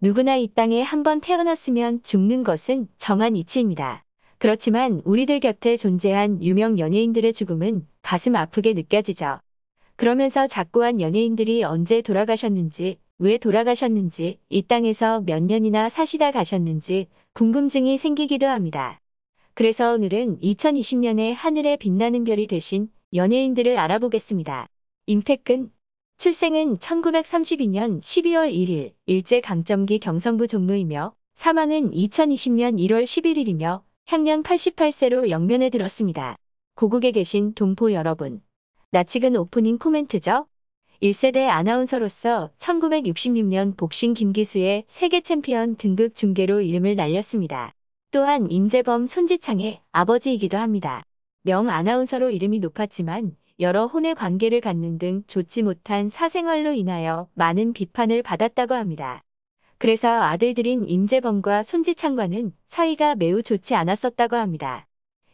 누구나 이 땅에 한번 태어났으면 죽는 것은 정한 이치입니다. 그렇지만 우리들 곁에 존재한 유명 연예인들의 죽음은 가슴 아프게 느껴지죠. 그러면서 작고한 연예인들이 언제 돌아가셨는지, 왜 돌아가셨는지, 이 땅에서 몇 년이나 사시다 가셨는지 궁금증이 생기기도 합니다. 그래서 오늘은 2020년에 하늘에 빛나는 별이 되신 연예인들을 알아보겠습니다. 임태근, 출생은 1932년 12월 1일 일제강점기 경성부 종로이며 사망은 2020년 1월 11일이며 향년 88세로 영면에 들었습니다. 고국에 계신 동포 여러분, 나측은 오프닝 코멘트죠? 1세대 아나운서로서 1966년 복싱 김기수의 세계 챔피언 등급 중계로 이름을 날렸습니다. 또한 임재범 손지창의 아버지이기도 합니다. 명 아나운서로 이름이 높았지만 여러 혼의 관계를 갖는 등 좋지 못한 사생활로 인하여 많은 비판을 받았다고 합니다. 그래서 아들들인 임재범과 손지창과는 사이가 매우 좋지 않았었다고 합니다.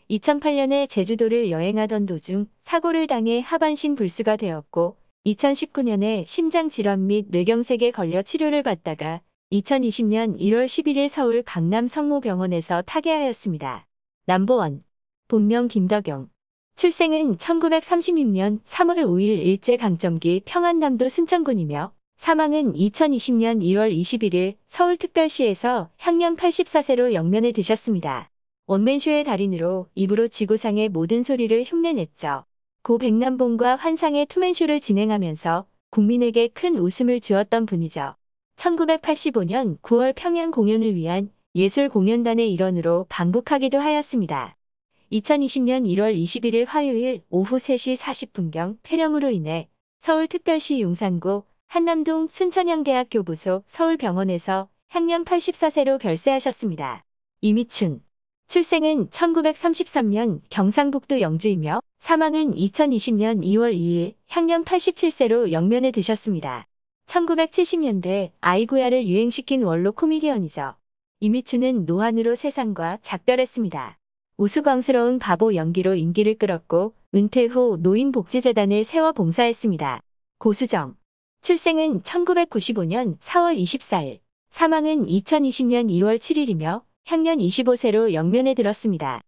2008년에 제주도를 여행하던 도중 사고를 당해 하반신 불수가 되었고 2019년에 심장질환 및 뇌경색에 걸려 치료를 받다가 2020년 1월 11일 서울 강남 성모병원에서 타계하였습니다. 남보원 본명 김덕영 출생은 1936년 3월 5일 일제강점기 평안남도 순천군이며 사망은 2020년 1월 21일 서울특별시에서 향년 84세로 영면을 드셨습니다. 원맨쇼의 달인으로 입으로 지구상의 모든 소리를 흉내냈죠. 고 백남봉과 환상의 투맨쇼를 진행하면서 국민에게 큰 웃음을 주었던 분이죠. 1985년 9월 평양 공연을 위한 예술공연단의 일원으로 방북하기도 하였습니다. 2020년 1월 21일 화요일 오후 3시 40분경 폐렴으로 인해 서울특별시 용산구 한남동 순천향대학교 부소 서울병원에서 향년 84세로 별세하셨습니다. 이미춘 출생은 1933년 경상북도 영주이며 사망은 2020년 2월 2일 향년 87세로 영면에 드셨습니다. 1970년대 아이구야를 유행시킨 원로 코미디언이죠. 이미춘은 노안으로 세상과 작별했습니다. 우수광스러운 바보 연기로 인기를 끌었고 은퇴 후 노인복지재단을 세워 봉사했습니다. 고수정 출생은 1995년 4월 24일, 사망은 2020년 2월 7일이며 향년 25세로 영면에 들었습니다.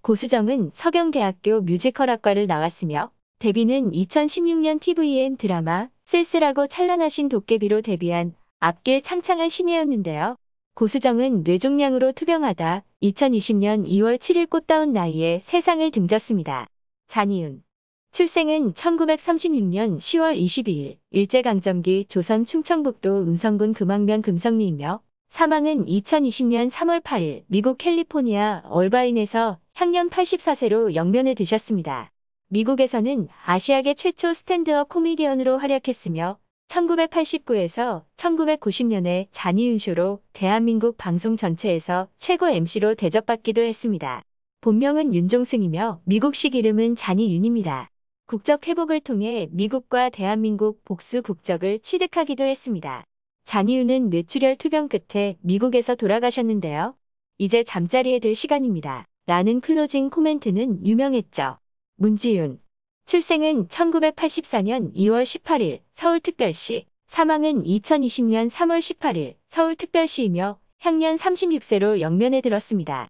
고수정은 서경대학교 뮤지컬학과를 나왔으며 데뷔는 2016년 TVN 드라마 쓸쓸하고 찬란하신 도깨비로 데뷔한 앞길 창창한 신예였는데요. 고수정은 뇌종양으로 투병하다 2020년 2월 7일 꽃다운 나이에 세상을 등졌습니다. 잔이은 출생은 1936년 10월 22일 일제강점기 조선 충청북도 은성군 금왕면 금성리이며 사망은 2020년 3월 8일 미국 캘리포니아 얼바인에서 향년 84세로 영면을 드셨습니다. 미국에서는 아시아계 최초 스탠드업 코미디언으로 활약했으며 1989에서 1990년에 잔이윤쇼로 대한민국 방송 전체에서 최고 MC로 대접받기도 했습니다. 본명은 윤종승이며 미국식 이름은 잔이윤입니다. 국적 회복을 통해 미국과 대한민국 복수 국적을 취득하기도 했습니다. 잔이윤은 뇌출혈 투병 끝에 미국에서 돌아가셨는데요. 이제 잠자리에 들 시간입니다. 라는 클로징 코멘트는 유명했죠. 문지윤, 출생은 1984년 2월 18일 서울특별시, 사망은 2020년 3월 18일 서울특별시이며 향년 36세로 영면에 들었습니다.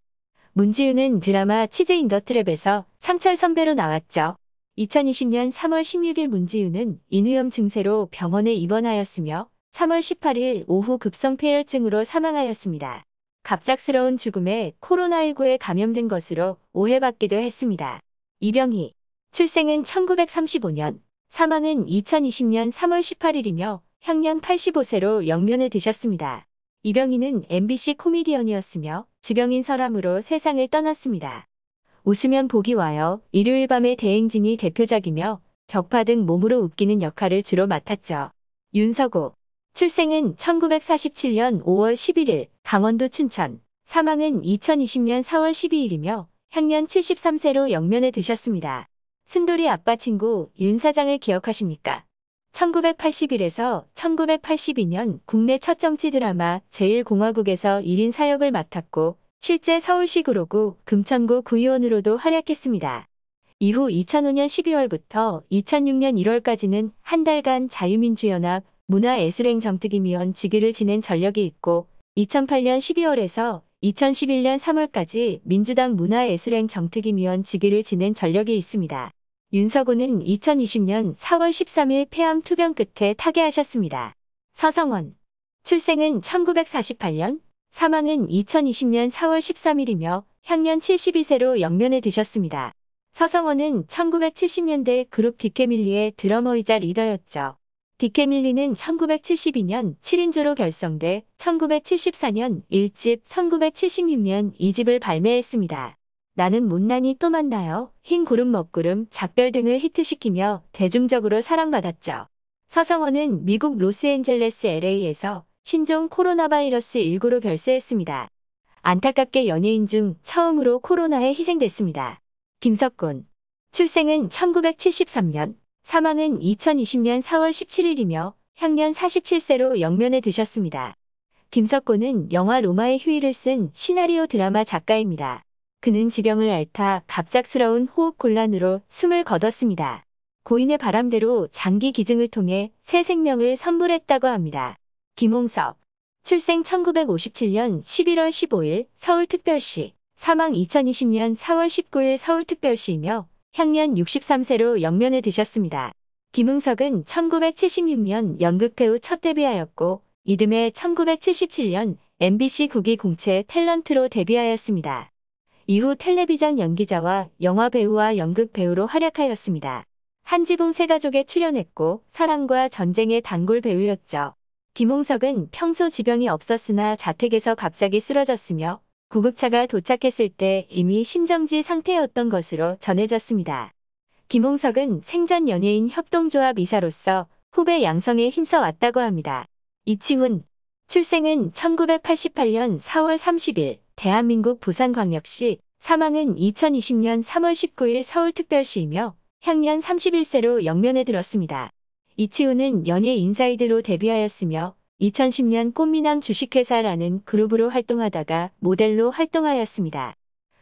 문지윤은 드라마 치즈 인더 트랩에서 상철 선배로 나왔죠. 2020년 3월 16일 문지윤은 인후염 증세로 병원에 입원하였으며 3월 18일 오후 급성폐혈증으로 사망하였습니다. 갑작스러운 죽음에 코로나19에 감염된 것으로 오해받기도 했습니다. 이병희 출생은 1935년, 사망은 2020년 3월 18일이며 향년 85세로 영면을 드셨습니다. 이병희는 MBC 코미디언이었으며 지병인 사람으로 세상을 떠났습니다. 웃으면 복이 와요. 일요일 밤의 대행진이 대표작이며 격파 등 몸으로 웃기는 역할을 주로 맡았죠. 윤서고. 출생은 1947년 5월 11일 강원도 춘천. 사망은 2020년 4월 12일이며 향년 73세로 영면에 드셨습니다. 순돌이 아빠 친구 윤 사장을 기억하십니까? 1981에서 1982년 국내 첫 정치 드라마 제1공화국에서 1인 사역을 맡았고 실제 서울시 구로구 금천구 구의원으로도 활약했습니다. 이후 2005년 12월부터 2006년 1월까지는 한 달간 자유민주연합 문화예술행 정특임위원 직위를 지낸 전력이 있고 2008년 12월에서 2011년 3월까지 민주당 문화예술행 정특임위원 직위를 지낸 전력이 있습니다. 윤석우는 2020년 4월 13일 폐암 투병 끝에 타계하셨습니다. 서성원. 출생은 1948년, 사망은 2020년 4월 13일이며 향년 72세로 영면에 드셨습니다. 서성원은 1970년대 그룹 디케밀리의 드러머이자 리더였죠. 디케밀리는 1972년 7인조로 결성돼 1974년 1집, 1976년 2집을 발매했습니다. 나는 못난이 또 만나요. 흰 구름 먹구름 작별 등을 히트시키며 대중적으로 사랑받았죠. 서성원은 미국 로스앤젤레스 LA에서 신종 코로나 바이러스 19로 별세했습니다. 안타깝게 연예인 중 처음으로 코로나에 희생됐습니다. 김석곤. 출생은 1973년, 사망은 2020년 4월 17일이며 향년 47세로 영면에 드셨습니다. 김석곤은 영화 로마의 휴일을 쓴 시나리오 드라마 작가입니다. 그는 지병을 앓다 갑작스러운 호흡곤란으로 숨을 거뒀습니다. 고인의 바람대로 장기 기증을 통해 새 생명을 선물했다고 합니다. 김홍석 출생 1957년 11월 15일 서울특별시 사망 2020년 4월 19일 서울특별시이며 향년 63세로 영면에 드셨습니다. 김흥석은 1976년 연극 배우 첫 데뷔하였고 이듬해 1977년 MBC 국위 공채 탤런트로 데뷔하였습니다. 이후 텔레비전 연기자와 영화 배우와 연극 배우로 활약하였습니다. 한지봉 세가족에 출연했고 사랑과 전쟁의 단골 배우였죠. 김홍석은 평소 지병이 없었으나 자택에서 갑자기 쓰러졌으며 구급차가 도착했을 때 이미 심정지 상태였던 것으로 전해졌습니다. 김홍석은 생전 연예인 협동조합 이사로서 후배 양성에 힘써 왔다고 합니다. 이치훈 출생은 1988년 4월 30일 대한민국 부산광역시 사망은 2020년 3월 19일 서울특별시이며 향년 31세로 영면에 들었습니다. 이치우는 연예 인사이드로 데뷔하였으며 2010년 꽃미남 주식회사라는 그룹으로 활동하다가 모델로 활동하였습니다.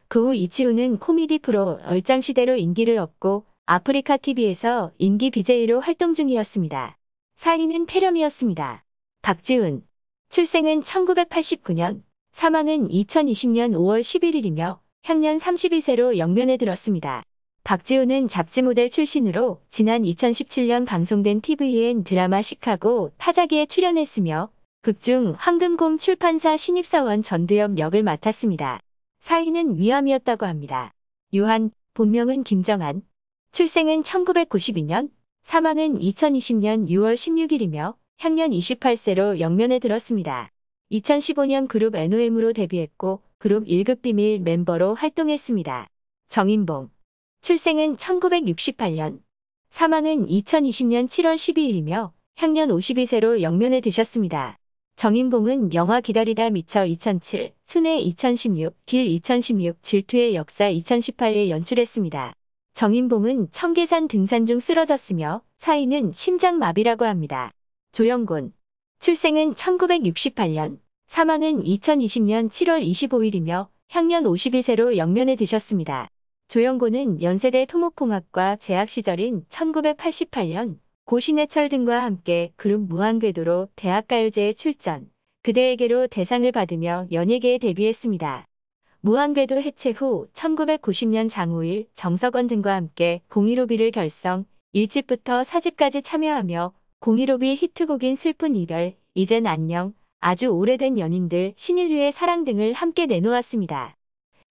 그 후 이치우는 코미디 프로 얼짱시대로 인기를 얻고 아프리카 TV에서 인기 BJ로 활동 중이었습니다. 사인은 폐렴이었습니다. 박지훈. 출생은 1989년 사망은 2020년 5월 11일이며 향년 32세로 영면에 들었습니다. 박지우는 잡지 모델 출신으로 지난 2017년 방송된 TVN 드라마 시카고 타자기에 출연했으며 극중 황금곰 출판사 신입사원 전두엽 역을 맡았습니다. 사인은 위암이었다고 합니다. 유한, 본명은 김정한, 출생은 1992년, 사망은 2020년 6월 16일이며 향년 28세로 영면에 들었습니다. 2015년 그룹 NOM으로 데뷔했고 그룹 1급 비밀 멤버로 활동했습니다. 정인봉. 출생은 1968년. 사망은 2020년 7월 12일이며 향년 52세로 영면에 드셨습니다. 정인봉은 영화 기다리다 미쳐 2007, 순회 2016, 길 2016, 질투의 역사 2018에 연출했습니다. 정인봉은 청계산 등산 중 쓰러졌으며 사인은 심장마비라고 합니다. 조영곤 출생은 1968년, 사망은 2020년 7월 25일이며 향년 5 2세로 영면에 드셨습니다. 조영곤는 연세대 토목공학과 재학 시절인 1988년 고신해철 등과 함께 그룹 무한궤도로 대학가요제에 출전, 그대에게로 대상을 받으며 연예계에 데뷔했습니다. 무한궤도 해체 후 1990년 장우일, 정석원 등과 함께 봉이로비를 결성, 일집부터 사집까지 참여하며 공일오비 히트곡인 슬픈 이별, 이젠 안녕, 아주 오래된 연인들, 신인류의 사랑 등을 함께 내놓았습니다.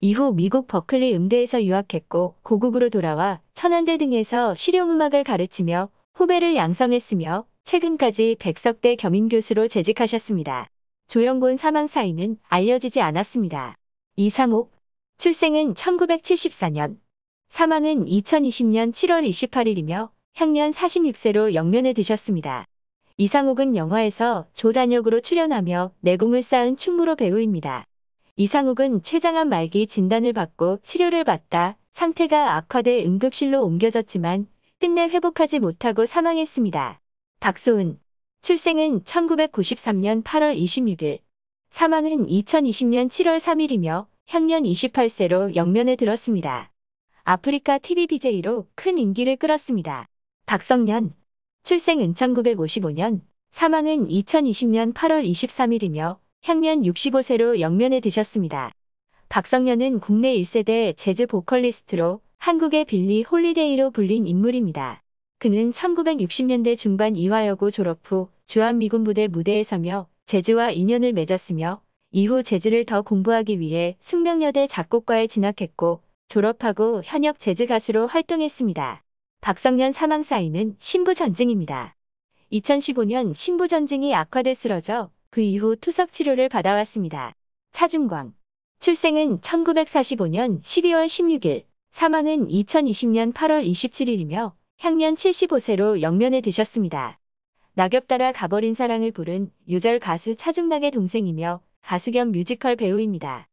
이후 미국 버클리 음대에서 유학했고 고국으로 돌아와 천안대 등에서 실용음악을 가르치며 후배를 양성했으며 최근까지 백석대 겸임교수로 재직하셨습니다. 조영곤 사망 사인은 알려지지 않았습니다. 이상옥, 출생은 1974년, 사망은 2020년 7월 28일이며 향년 46세로 영면에 드셨습니다. 이상욱은 영화에서 조단역으로 출연하며 내공을 쌓은 충무로 배우입니다. 이상욱은 최장암 말기 진단을 받고 치료를 받다 상태가 악화돼 응급실로 옮겨졌지만 끝내 회복하지 못하고 사망했습니다. 박소은 출생은 1993년 8월 26일 사망은 2020년 7월 3일이며 향년 28세로 영면에 들었습니다. 아프리카 TVBJ로 큰 인기를 끌었습니다. 박성년, 출생 은1 955년, 사망은 2020년 8월 23일이며 향년 65세로 영면에 드셨습니다. 박성년은 국내 1세대 재즈 보컬리스트로 한국의 빌리 홀리데이로 불린 인물입니다. 그는 1960년대 중반 이화여고 졸업 후 주한미군 부대 무대에 서며 재즈와 인연을 맺었으며 이후 재즈를 더 공부하기 위해 숙명여대 작곡과에 진학했고 졸업하고 현역 재즈 가수로 활동했습니다. 박성년 사망 사인은 신부전증입니다. 2015년 신부전증이 악화돼 쓰러져 그 이후 투석 치료를 받아왔습니다. 차중광 출생은 1945년 12월 16일, 사망은 2020년 8월 27일이며 향년 75세로 영면에 드셨습니다. 낙엽 따라 가버린 사랑을 부른 유절 가수 차중락의 동생이며 가수 겸 뮤지컬 배우입니다.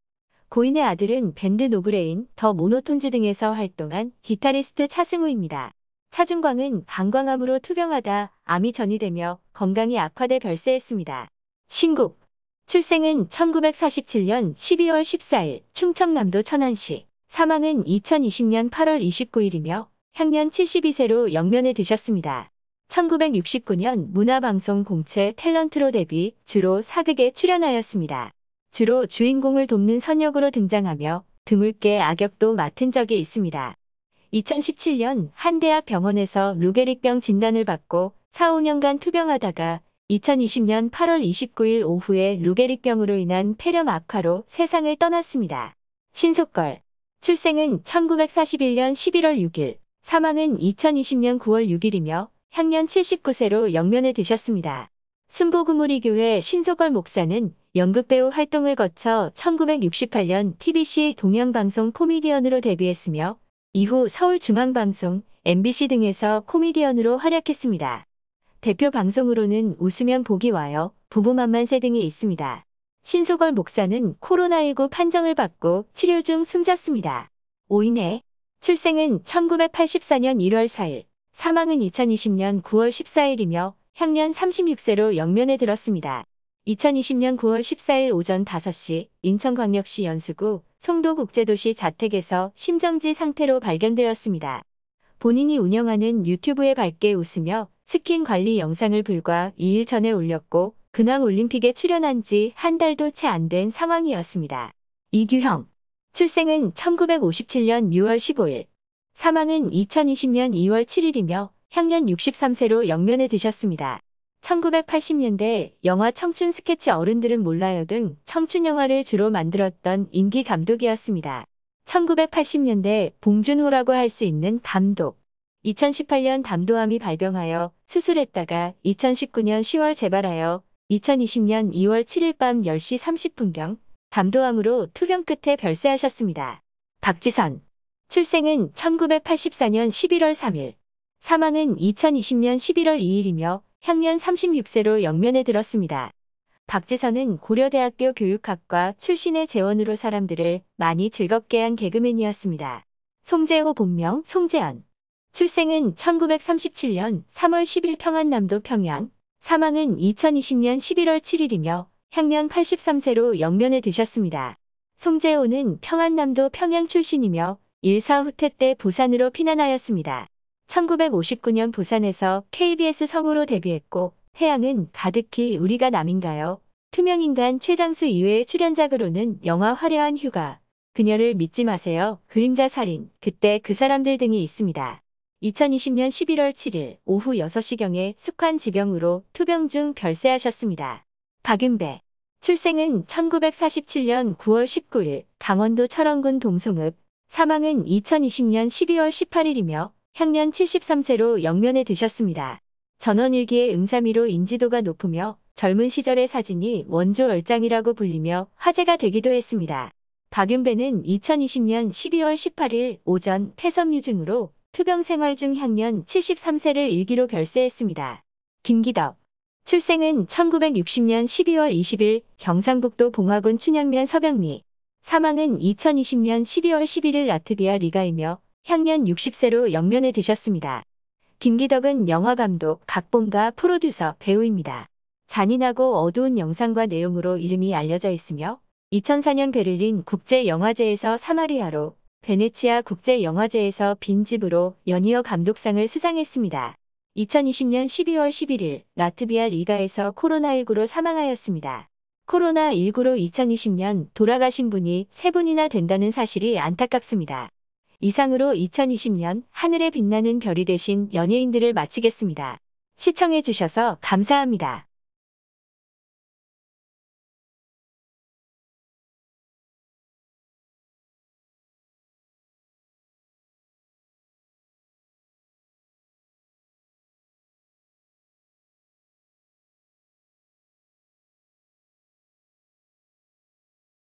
고인의 아들은 밴드 노브레인, 더 모노톤즈 등에서 활동한 기타리스트 차승우입니다. 차중광은 방광암으로 투병하다 암이 전이되며 건강이 악화돼 별세했습니다. 신국 출생은 1947년 12월 14일 충청남도 천안시 사망은 2020년 8월 29일이며 향년 72세로 영면에 드셨습니다. 1969년 문화방송 공채 탤런트로 데뷔 주로 사극에 출연하였습니다. 주로 주인공을 돕는 선역으로 등장하며 드물게 악역도 맡은 적이 있습니다. 2017년 한대학 병원에서 루게릭병 진단을 받고 4, 5년간 투병하다가 2020년 8월 29일 오후에 루게릭병으로 인한 폐렴 악화로 세상을 떠났습니다. 신속걸. 출생은 1941년 11월 6일, 사망은 2020년 9월 6일이며 향년 79세로 영면에 드셨습니다. 순보구무리 교회 신속걸 목사는 연극배우 활동을 거쳐 1968년 TBC 동양방송 코미디언으로 데뷔했으며 이후 서울중앙방송, MBC 등에서 코미디언으로 활약했습니다. 대표 방송으로는 웃으면 복이 와요, 부부만만세 등이 있습니다. 신소걸 목사는 코로나19 판정을 받고 치료 중 숨졌습니다. 오인해 출생은 1984년 1월 4일, 사망은 2020년 9월 14일이며 향년 36세로 영면에 들었습니다. 2020년 9월 14일 오전 5시 인천광역시 연수구 송도국제도시 자택에서 심정지 상태로 발견되었습니다. 본인이 운영하는 유튜브에 밝게 웃으며 스킨 관리 영상을 불과 2일 전에 올렸고 근황 올림픽에 출연한 지 한 달도 채 안 된 상황이었습니다. 이규형 출생은 1957년 6월 15일 사망은 2020년 2월 7일이며 향년 63세로 영면에 드셨습니다. 1980년대 영화 청춘 스케치 어른들은 몰라요 등 청춘 영화를 주로 만들었던 인기 감독이었습니다. 1980년대 봉준호라고 할 수 있는 감독. 2018년 담도암이 발병하여 수술했다가 2019년 10월 재발하여 2020년 2월 7일 밤 10시 30분경 담도암으로 투병 끝에 별세하셨습니다. 박지선. 출생은 1984년 11월 3일. 사망은 2020년 11월 2일이며 향년 36세로 영면에 들었습니다. 박지선은 고려대학교 교육학과 출신의 재원으로 사람들을 많이 즐겁게 한 개그맨이었습니다. 송재호 본명 송재현. 출생은 1937년 3월 10일 평안남도 평양, 사망은 2020년 11월 7일이며 향년 83세로 영면에 드셨습니다. 송재호는 평안남도 평양 출신이며 일사 후퇴 때 부산으로 피난하였습니다. 1959년 부산에서 KBS 성우로 데뷔했고 해양은 가득히 우리가 남인가요? 투명인간 최장수 이외의 출연작으로는 영화 화려한 휴가, 그녀를 믿지 마세요, 그림자 살인, 그때 그 사람들 등이 있습니다. 2020년 11월 7일 오후 6시경에 숙환 지병으로 투병 중 별세하셨습니다. 박윤배. 출생은 1947년 9월 19일 강원도 철원군 동송읍, 사망은 2020년 12월 18일이며 향년 73세로 영면에 드셨습니다. 전원일기의 응삼이로 인지도가 높으며 젊은 시절의 사진이 원조 열장이라고 불리며 화제가 되기도 했습니다. 박윤배는 2020년 12월 18일 오전 폐섬유증으로 투병 생활 중 향년 73세를 일기로 별세했습니다. 김기덕 출생은 1960년 12월 20일 경상북도 봉화군 춘향면 서병리 사망은 2020년 12월 11일 라트비아 리가이며 향년 60세로 영면에 드셨습니다. 김기덕은 영화감독, 각본가, 프로듀서, 배우입니다. 잔인하고 어두운 영상과 내용으로 이름이 알려져 있으며 2004년 베를린 국제영화제에서 사마리아로 베네치아 국제영화제에서 빈집으로 연이어 감독상을 수상했습니다. 2020년 12월 11일 라트비아 리가에서 코로나19로 사망하였습니다. 코로나19로 2020년 돌아가신 분이 3분이나 된다는 사실이 안타깝습니다. 이상으로 2020년 하늘에 빛나는 별이 되신 연예인들을 마치겠습니다. 시청해주셔서 감사합니다.